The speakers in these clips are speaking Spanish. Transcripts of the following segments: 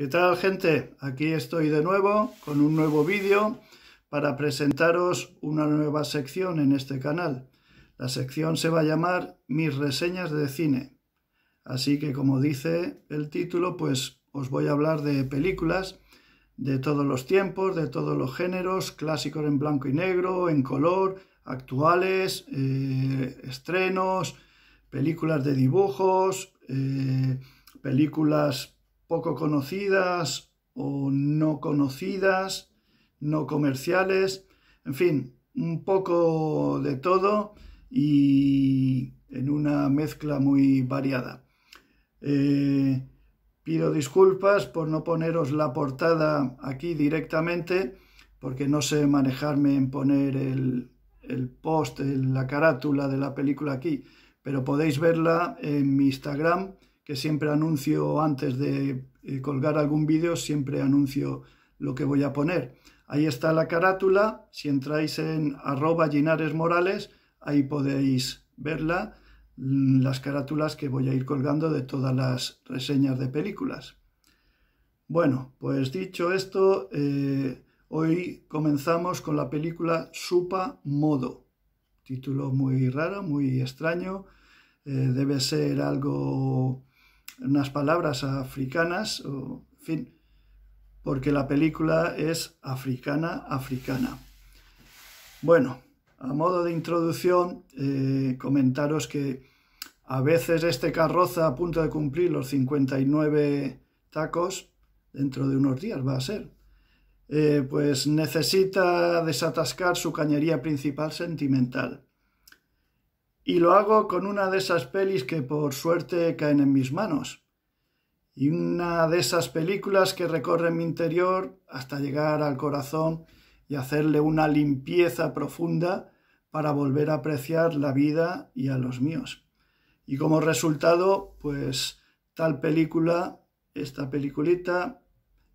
¿Qué tal gente? Aquí estoy de nuevo con un nuevo vídeo para presentaros una nueva sección en este canal. La sección se va a llamar Mis reseñas de cine. Así que como dice el título, pues os voy a hablar de películas de todos los tiempos, de todos los géneros, clásicos en blanco y negro, en color, actuales, eh, estrenos, películas de dibujos, eh, películas poco conocidas o no conocidas, no comerciales, en fin, un poco de todo y en una mezcla muy variada. Eh, pido disculpas por no poneros la portada aquí directamente, porque no sé manejarme en poner el, el post, la carátula de la película aquí, pero podéis verla en mi Instagram, que siempre anuncio antes de colgar algún vídeo siempre anuncio lo que voy a poner. Ahí está la carátula, si entráis en arroba Morales, ahí podéis verla, mm, las carátulas que voy a ir colgando de todas las reseñas de películas. Bueno, pues dicho esto, eh, hoy comenzamos con la película Supa Modo, título muy raro, muy extraño, eh, debe ser algo unas palabras africanas, en fin, porque la película es africana, africana. Bueno, a modo de introducción, eh, comentaros que a veces este carroza a punto de cumplir los 59 tacos, dentro de unos días va a ser, eh, pues necesita desatascar su cañería principal sentimental. Y lo hago con una de esas pelis que por suerte caen en mis manos. Y una de esas películas que recorren mi interior hasta llegar al corazón y hacerle una limpieza profunda para volver a apreciar la vida y a los míos. Y como resultado, pues tal película, esta peliculita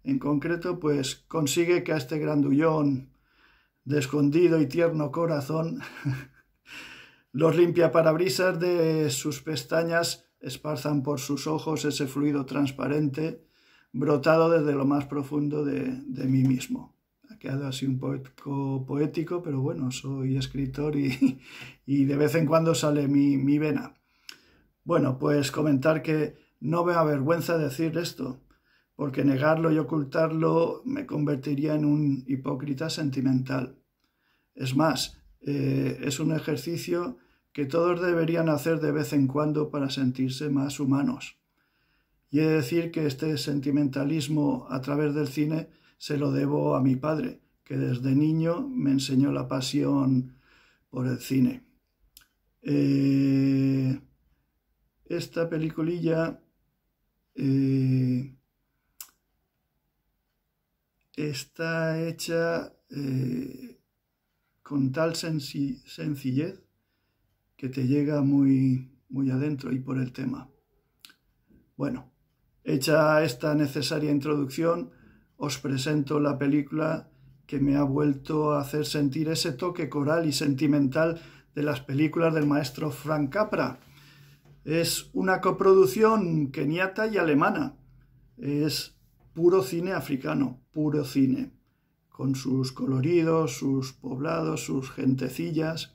en concreto, pues consigue que a este grandullón de escondido y tierno corazón Los limpiaparabrisas de sus pestañas esparzan por sus ojos ese fluido transparente brotado desde lo más profundo de, mí mismo. Ha quedado así un poco poético, pero bueno, soy escritor y, de vez en cuando sale mi, mi vena. Bueno, pues comentar que no me avergüenza decir esto, porque negarlo y ocultarlo me convertiría en un hipócrita sentimental. Es más, eh, es un ejercicio que todos deberían hacer de vez en cuando para sentirse más humanos. Y he de decir que este sentimentalismo a través del cine se lo debo a mi padre, que desde niño me enseñó la pasión por el cine. Eh, esta peliculilla eh, está hecha con tal sencillez que te llega muy, muy adentro y por el tema. Bueno, hecha esta necesaria introducción, os presento la película que me ha vuelto a hacer sentir ese toque coral y sentimental de las películas del maestro Frank Capra. Es una coproducción keniata y alemana. Es puro cine africano, puro cine con sus coloridos, sus poblados, sus gentecillas,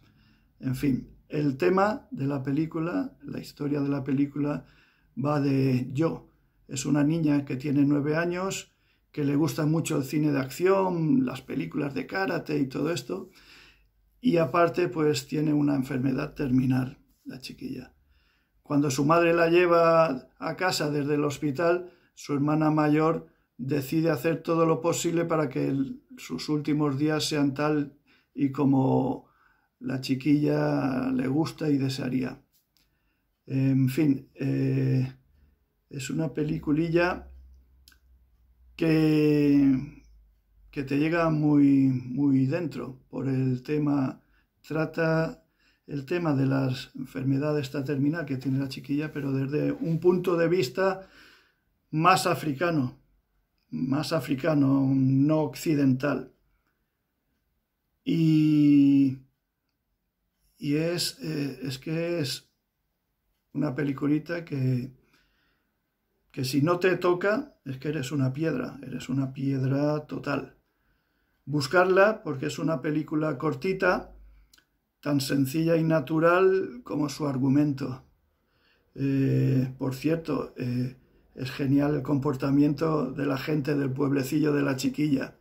en fin. El tema de la película, la historia de la película, va de yo. Es una niña que tiene nueve años, que le gusta mucho el cine de acción, las películas de karate y todo esto. Y aparte, pues tiene una enfermedad terminal, la chiquilla. Cuando su madre la lleva a casa desde el hospital, su hermana mayor decide hacer todo lo posible para que sus últimos días sean tal y como la chiquilla le gusta y desearía. En fin, eh, es una peliculilla que, que te llega muy, muy dentro por el tema, trata el tema de las enfermedades terminal que tiene la chiquilla, pero desde un punto de vista más africano, más africano, no occidental. Y, es, eh, es que es una peliculita que, que si no te toca es que eres una piedra, eres una piedra total. Buscarla porque es una película cortita, tan sencilla y natural como su argumento. Eh, por cierto, eh, es genial el comportamiento de la gente del pueblecillo de la chiquilla.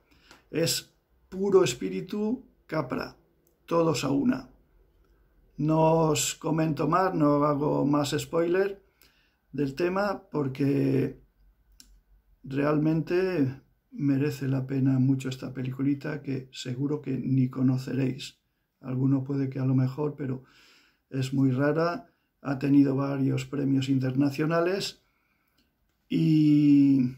Es puro espíritu capra, todos a una. No os comento más, no hago más spoiler del tema porque realmente merece la pena mucho esta peliculita que seguro que ni conoceréis. Alguno puede que a lo mejor, pero es muy rara. Ha tenido varios premios internacionales y,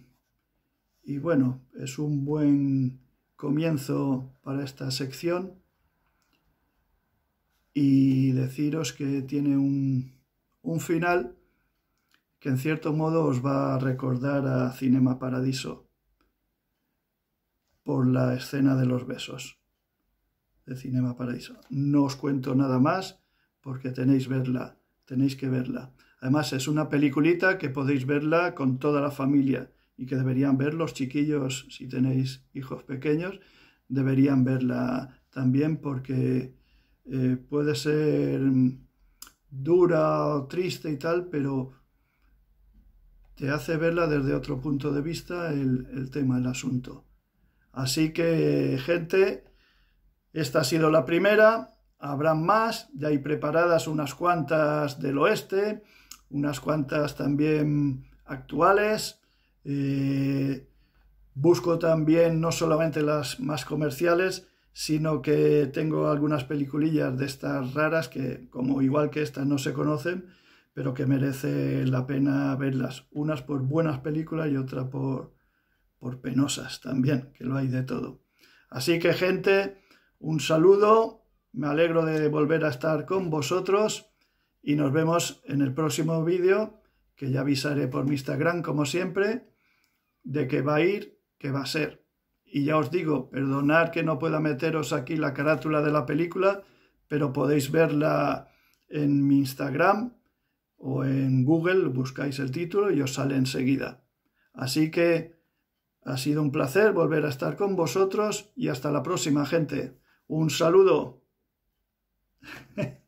bueno, es un buen comienzo para esta sección y deciros que tiene un, final que en cierto modo os va a recordar a Cinema Paradiso por la escena de los besos de Cinema Paradiso. No os cuento nada más porque tenéis verla, tenéis que verla. Además es una peliculita que podéis verla con toda la familia y que deberían ver los chiquillos, si tenéis hijos pequeños, deberían verla también porque eh, puede ser dura o triste y tal, pero te hace verla desde otro punto de vista el, el tema, el asunto. Así que, gente, esta ha sido la primera. Habrá más, ya hay preparadas unas cuantas del oeste unas cuantas también actuales. Eh, busco también no solamente las más comerciales, sino que tengo algunas peliculillas de estas raras que, como igual que estas, no se conocen, pero que merece la pena verlas. Unas por buenas películas y otras por, por penosas también, que lo hay de todo. Así que gente, un saludo, me alegro de volver a estar con vosotros y nos vemos en el próximo vídeo, que ya avisaré por mi Instagram como siempre, de que va a ir, que va a ser. Y ya os digo, perdonad que no pueda meteros aquí la carátula de la película, pero podéis verla en mi Instagram o en Google, buscáis el título y os sale enseguida. Así que ha sido un placer volver a estar con vosotros y hasta la próxima gente. Un saludo.